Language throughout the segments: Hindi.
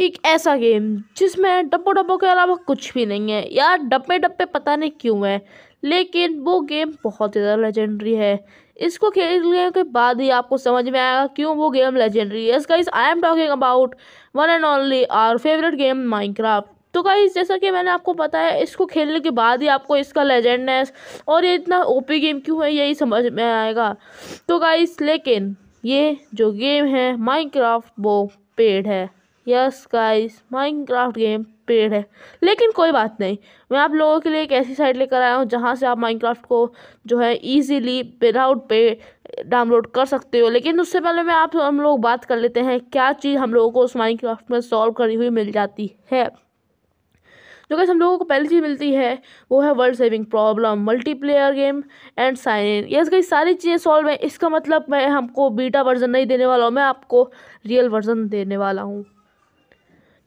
एक ऐसा गेम जिसमें डब्बो डब्बो के अलावा कुछ भी नहीं है यार डब्बे डब्बे पता नहीं क्यों है लेकिन वो गेम बहुत ज़्यादा लेजेंडरी है इसको खेलने के बाद ही आपको समझ में आएगा क्यों वो गेम लेजेंडरी है guys I am talking about one and only our favourite game Minecraft तो गाइस जैसा कि मैंने आपको बताया इसको खेलने के बाद ही आपको इसका लेजेंडनेस और ये इतना ओपी गेम क्यों है यही समझ में आएगा तो गाइस लेकिन ये जो गेम है माइनक्राफ्ट वो पेड़ है यस गाइस माइनक्राफ्ट गेम पेड़ है लेकिन कोई बात नहीं मैं आप लोगों के लिए एक ऐसी साइट लेकर आया हूँ जहाँ से आप माइनक्राफ्ट को जो है इजीली विदाउट पे डाउनलोड कर सकते हो लेकिन उससे पहले मैं आप हम लोग बात कर लेते हैं क्या चीज़ हम लोगों को उस माइनक्राफ्ट में सॉल्व करी हुई मिल जाती है जो कैसे हम लोगों को पहली चीज़ मिलती है वो है world saving problem multiplayer game and sign in ये कई सारी चीज़ें सॉल्व हैं इसका मतलब मैं हमको बीटा वर्जन नहीं देने वाला हूँ मैं आपको रियल वर्जन देने वाला हूँ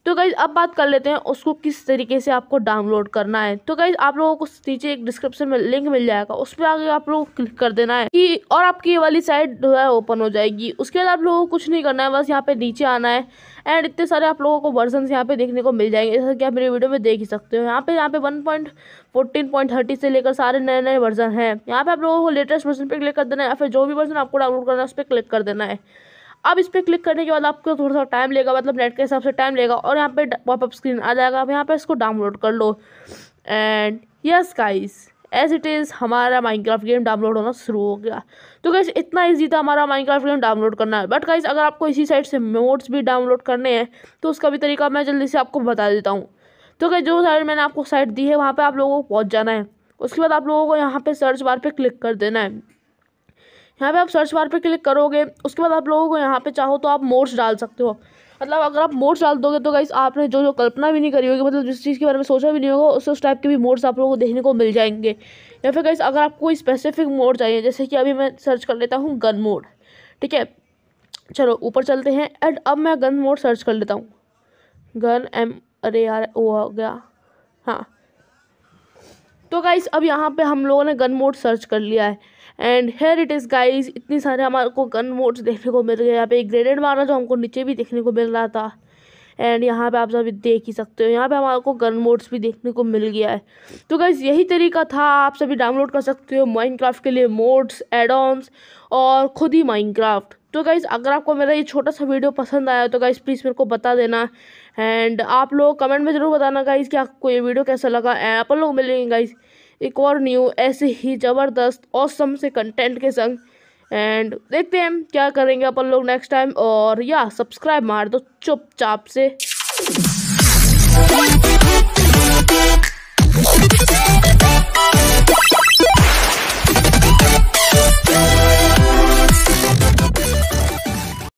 तो गाइज अब बात कर लेते हैं उसको किस तरीके से आपको डाउनलोड करना है तो गाइज आप लोगों को नीचे एक डिस्क्रिप्शन में लिंक मिल जाएगा उस पर आगे आप लोग क्लिक कर देना है कि और आपकी ये वाली साइट जो है ओपन हो जाएगी उसके बाद आप लोगों को कुछ नहीं करना है बस यहाँ पे नीचे आना है एंड इतने सारे आप लोगों को वर्जन यहाँ पे देखने को मिल जाएंगे जैसा कि आप मेरे वीडियो में देख ही सकते हो यहाँ पे यहाँ पे one point fourteen point thirty से लेकर सारे नए नए वर्जन हैं यहाँ पे आप लोगों को लेटेस्ट वर्जन पे क्लिक कर देना है या फिर जो भी वर्जन आपको डाउनलोड करना है उस पर क्लिक कर देना है अब इस पर क्लिक करने के बाद आपको थोड़ा सा टाइम लेगा मतलब नेट के हिसाब से टाइम लेगा और यहाँ पे पॉपअप स्क्रीन आ जाएगा आप यहाँ पे इसको डाउनलोड कर लो and yes guys as it is हमारा माइनक्राफ्ट गेम डाउनलोड होना शुरू हो गया तो गाइस इतना इजी था हमारा माइनक्राफ्ट गेम डाउनलोड करना है बट गाइस अगर आपको इसी साइड से मोड्स भी डाउनलोड करने हैं तो उसका भी तरीका मैं जल्दी से आपको बता देता हूँ तो गाइस जो साइड मैंने आपको साइट दी है वहाँ पर आप लोगों को पहुँच जाना है उसके बाद आप लोगों को यहाँ पर सर्च बार पर क्लिक कर देना है यहाँ पे आप सर्च बार पे क्लिक करोगे उसके बाद आप लोगों को यहाँ पे चाहो तो आप मोड्स डाल सकते हो मतलब अगर आप मोड्स डाल दोगे तो गाइस आपने जो जो कल्पना भी नहीं करी होगी मतलब जिस चीज़ के बारे में सोचा भी नहीं होगा उस उस टाइप के भी मोड्स आप लोगों को देखने को मिल जाएंगे या फिर गाइस अगर आपको कोई स्पेसिफिक मोड चाहिए जैसे कि अभी मैं सर्च कर लेता हूँ गन मोड ठीक है चलो ऊपर चलते हैं एंड अब मैं गन मोड सर्च कर लेता हूँ गन एम अरे यार वो हो गया हाँ तो गाइस अब यहाँ पर हम लोगों ने गन मोड सर्च कर लिया है and here it is guys इतनी सारे हमारे को गन मोड्स देखने को मिल गए यहाँ पे एक ग्रेनेड मारा जो हमको नीचे भी देखने को मिल रहा था एंड यहाँ पे आप सब देख ही सकते हो यहाँ पे हमारे को गन मोड्स भी देखने को मिल गया है तो गाइज़ यही तरीका था आप सभी डाउनलोड कर सकते हो माइनक्राफ्ट के लिए मोड्स एडॉन्स और खुद ही माइनक्राफ्ट तो गाइज़ अगर आपको मेरा ये छोटा सा वीडियो पसंद आया तो गाइज़ प्लीज़ मेरे को बता देना एंड आप लोग कमेंट में ज़रूर बताना गाइज़ कि आपको ये वीडियो कैसा लगा अपन लोग मिलेंगे गाइज़ एक और न्यू ऐसे ही ज़बरदस्त औसम से कंटेंट के संग एंड देखते हैं क्या करेंगे अपन लोग नेक्स्ट टाइम और या सब्सक्राइब मार दो चुपचाप से